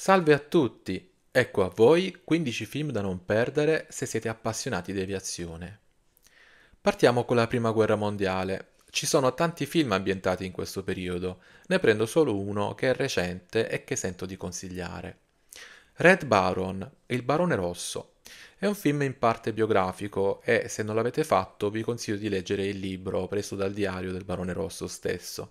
Salve a tutti! Ecco a voi 15 film da non perdere se siete appassionati di aviazione. Partiamo con la Prima Guerra Mondiale. Ci sono tanti film ambientati in questo periodo, ne prendo solo uno che è recente e che sento di consigliare. Red Baron, Il Barone Rosso. È un film in parte biografico e se non l'avete fatto vi consiglio di leggere il libro preso dal diario del Barone Rosso stesso.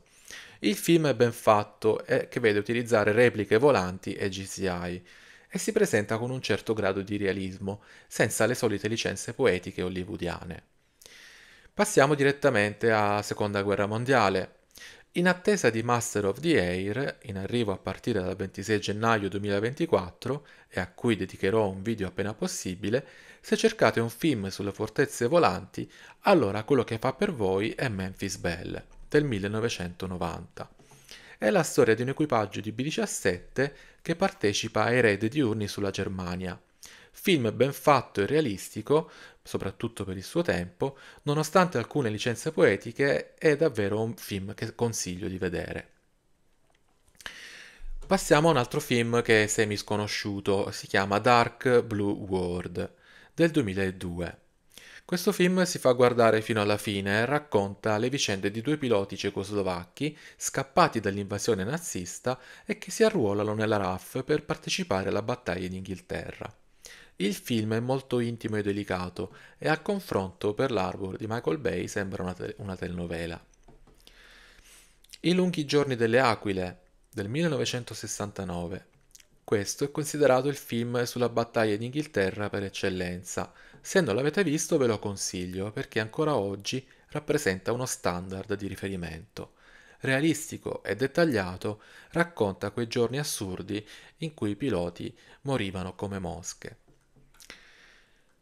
Il film è ben fatto e che vede utilizzare repliche volanti e GCI e si presenta con un certo grado di realismo, senza le solite licenze poetiche hollywoodiane. Passiamo direttamente alla Seconda Guerra Mondiale. In attesa di Master of the Air, in arrivo a partire dal 26 gennaio 2024, e a cui dedicherò un video appena possibile, se cercate un film sulle fortezze volanti, allora quello che fa per voi è Memphis Bell del 1990. È la storia di un equipaggio di B-17 che partecipa ai raid diurni sulla Germania. Film ben fatto e realistico, soprattutto per il suo tempo, nonostante alcune licenze poetiche, è davvero un film che consiglio di vedere. Passiamo a un altro film che è semi sconosciuto, si chiama Dark Blue World del 2002. Questo film si fa guardare fino alla fine e racconta le vicende di due piloti cecoslovacchi scappati dall'invasione nazista e che si arruolano nella RAF per partecipare alla battaglia d'Inghilterra. Il film è molto intimo e delicato e a confronto per l'Arbor di Michael Bay sembra una, te- una telenovela. I lunghi giorni delle aquile del 1969 questo è considerato il film sulla battaglia d'Inghilterra per eccellenza. Se non l'avete visto ve lo consiglio perché ancora oggi rappresenta uno standard di riferimento. Realistico e dettagliato, racconta quei giorni assurdi in cui i piloti morivano come mosche.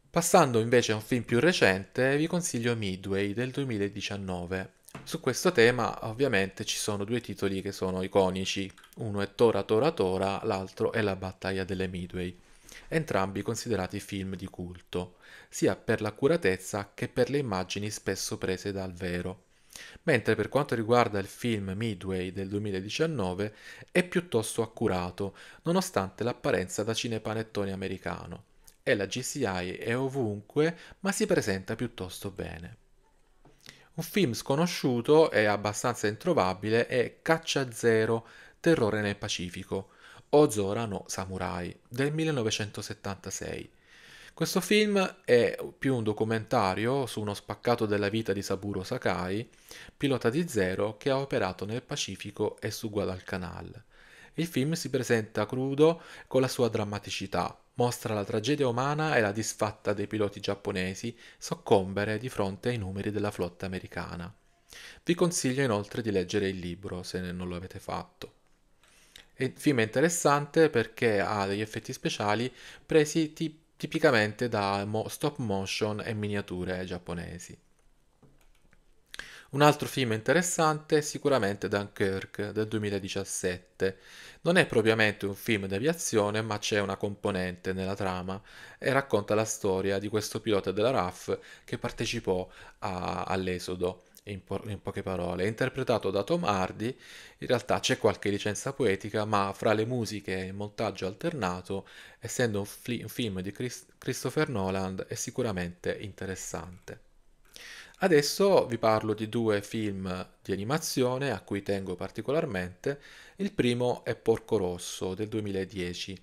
Passando invece a un film più recente, vi consiglio Midway del 2019. Su questo tema ovviamente ci sono due titoli che sono iconici, uno è Tora Tora Tora, l'altro è La battaglia delle Midway, entrambi considerati film di culto, sia per l'accuratezza che per le immagini spesso prese dal vero. Mentre per quanto riguarda il film Midway del 2019 è piuttosto accurato, nonostante l'apparenza da cinepanettone americano, e la GCI è ovunque, ma si presenta piuttosto bene. Un film sconosciuto e abbastanza introvabile è Caccia Zero, Terrore nel Pacifico, o Zora no Samurai, del 1976. Questo film è più un documentario su uno spaccato della vita di Saburo Sakai, pilota di Zero che ha operato nel Pacifico e su Guadalcanal. Il film si presenta crudo con la sua drammaticità, mostra la tragedia umana e la disfatta dei piloti giapponesi soccombere di fronte ai numeri della flotta americana. Vi consiglio inoltre di leggere il libro se non lo avete fatto. Il film è interessante perché ha degli effetti speciali presi tipicamente da stop motion e miniature giapponesi. Un altro film interessante è sicuramente Dunkirk del 2017. Non è propriamente un film d'aviazione, ma c'è una componente nella trama e racconta la storia di questo pilota della RAF che partecipò a, all'esodo. In, po- in, poche parole, è interpretato da Tom Hardy, in realtà c'è qualche licenza poetica, ma fra le musiche e il montaggio alternato, essendo un, fli- un film di Chris- Christopher Nolan, è sicuramente interessante. Adesso vi parlo di due film di animazione a cui tengo particolarmente. Il primo è Porco Rosso del 2010,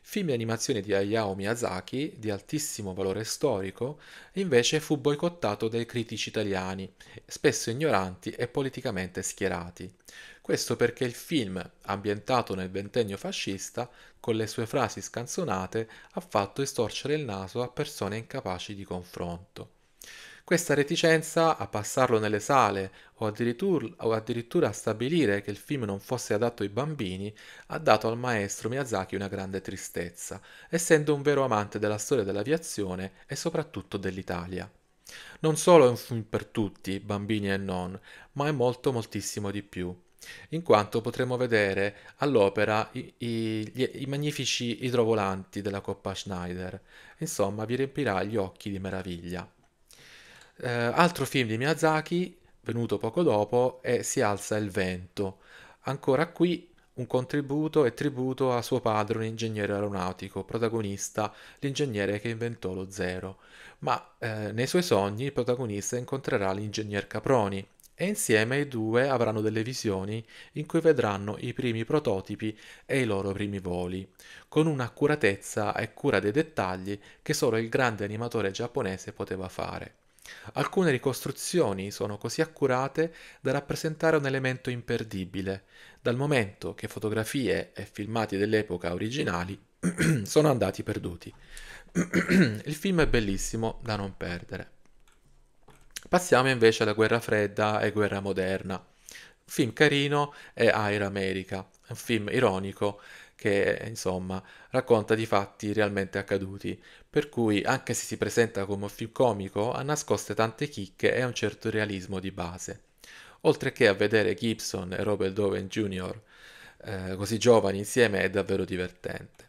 film di animazione di Hayao Miyazaki di altissimo valore storico, invece fu boicottato dai critici italiani, spesso ignoranti e politicamente schierati. Questo perché il film, ambientato nel ventennio fascista, con le sue frasi scanzonate, ha fatto estorcere il naso a persone incapaci di confronto. Questa reticenza a passarlo nelle sale o addirittura, o addirittura a stabilire che il film non fosse adatto ai bambini ha dato al maestro Miyazaki una grande tristezza, essendo un vero amante della storia dell'aviazione e soprattutto dell'Italia. Non solo è un film per tutti, bambini e non, ma è molto moltissimo di più in quanto potremo vedere all'opera i, i, gli, i, magnifici idrovolanti della Coppa Schneider. Insomma, vi riempirà gli occhi di meraviglia. Eh, altro film di Miyazaki, venuto poco dopo, è Si alza il vento. Ancora qui un contributo e tributo a suo padre, un ingegnere aeronautico, protagonista, l'ingegnere che inventò lo zero. Ma eh, nei suoi sogni il protagonista incontrerà l'ingegner Caproni e insieme i due avranno delle visioni in cui vedranno i primi prototipi e i loro primi voli, con un'accuratezza e cura dei dettagli che solo il grande animatore giapponese poteva fare. Alcune ricostruzioni sono così accurate da rappresentare un elemento imperdibile, dal momento che fotografie e filmati dell'epoca originali sono andati perduti. Il film è bellissimo da non perdere. Passiamo invece alla guerra fredda e guerra moderna. Film carino è Air America, un film ironico che insomma racconta di fatti realmente accaduti, per cui anche se si presenta come un film comico ha nascoste tante chicche e un certo realismo di base. Oltre che a vedere Gibson e Robert Dowen Jr. Eh, così giovani insieme è davvero divertente.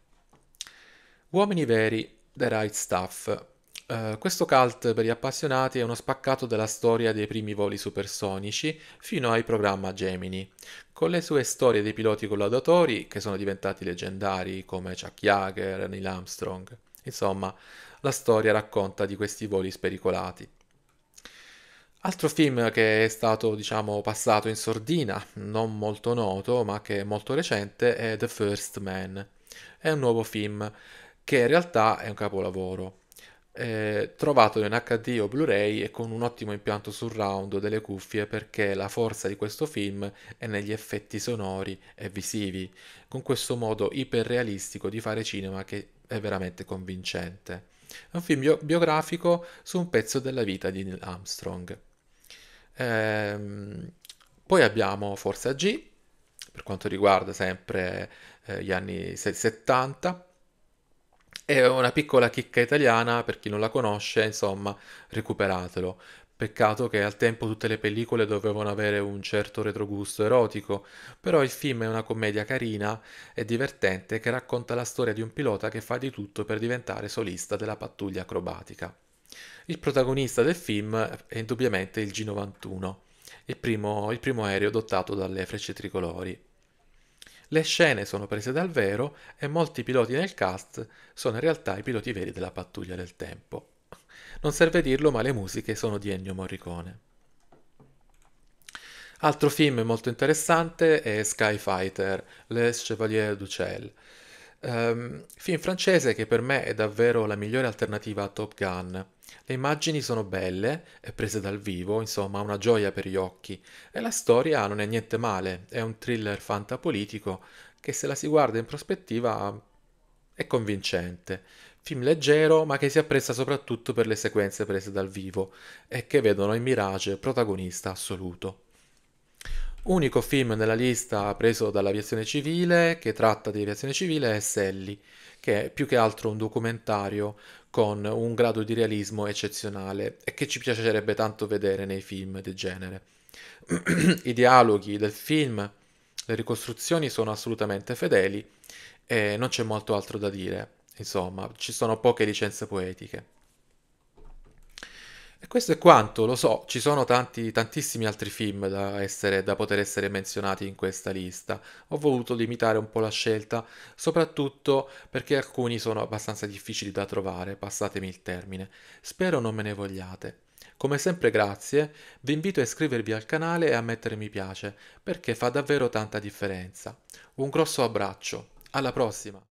Uomini veri, The Right Stuff, eh, questo cult per gli appassionati è uno spaccato della storia dei primi voli supersonici fino ai programma Gemini, con le sue storie dei piloti collaudatori che sono diventati leggendari come Chuck Yeager, Neil Armstrong. Insomma, la storia racconta di questi voli spericolati. Altro film che è stato, diciamo, passato in sordina, non molto noto, ma che è molto recente, è The First Man. È un nuovo film che in realtà è un capolavoro eh, trovato in HD o Blu-ray e con un ottimo impianto surround delle cuffie perché la forza di questo film è negli effetti sonori e visivi, con questo modo iperrealistico di fare cinema che è veramente convincente. È un film bio- biografico su un pezzo della vita di Neil Armstrong. Ehm, poi abbiamo Forza G, per quanto riguarda sempre eh, gli anni 70, è una piccola chicca italiana, per chi non la conosce, insomma, recuperatelo. Peccato che al tempo tutte le pellicole dovevano avere un certo retrogusto erotico, però il film è una commedia carina e divertente che racconta la storia di un pilota che fa di tutto per diventare solista della pattuglia acrobatica. Il protagonista del film è indubbiamente il G91, il primo, il primo aereo dotato dalle frecce tricolori. Le scene sono prese dal vero e molti piloti nel cast sono in realtà i piloti veri della pattuglia del tempo. Non serve dirlo, ma le musiche sono di Ennio Morricone. Altro film molto interessante è Sky Fighter, Les Chevaliers du Ciel. Um, ehm, film francese che per me è davvero la migliore alternativa a Top Gun. Le immagini sono belle e prese dal vivo, insomma, una gioia per gli occhi. E la storia non è niente male, è un thriller fantapolitico che se la si guarda in prospettiva è convincente. Film leggero, ma che si apprezza soprattutto per le sequenze prese dal vivo e che vedono il Mirage protagonista assoluto. Unico film nella lista preso dall'aviazione civile che tratta di aviazione civile è Sally, che è più che altro un documentario con un grado di realismo eccezionale e che ci piacerebbe tanto vedere nei film del genere. I dialoghi del film, le ricostruzioni sono assolutamente fedeli e non c'è molto altro da dire, insomma, ci sono poche licenze poetiche. E questo è quanto, lo so, ci sono tanti, tantissimi altri film da, essere, da poter essere menzionati in questa lista. Ho voluto limitare un po' la scelta, soprattutto perché alcuni sono abbastanza difficili da trovare, passatemi il termine. Spero non me ne vogliate. Come sempre grazie, vi invito a iscrivervi al canale e a mettere mi piace, perché fa davvero tanta differenza. Un grosso abbraccio, alla prossima!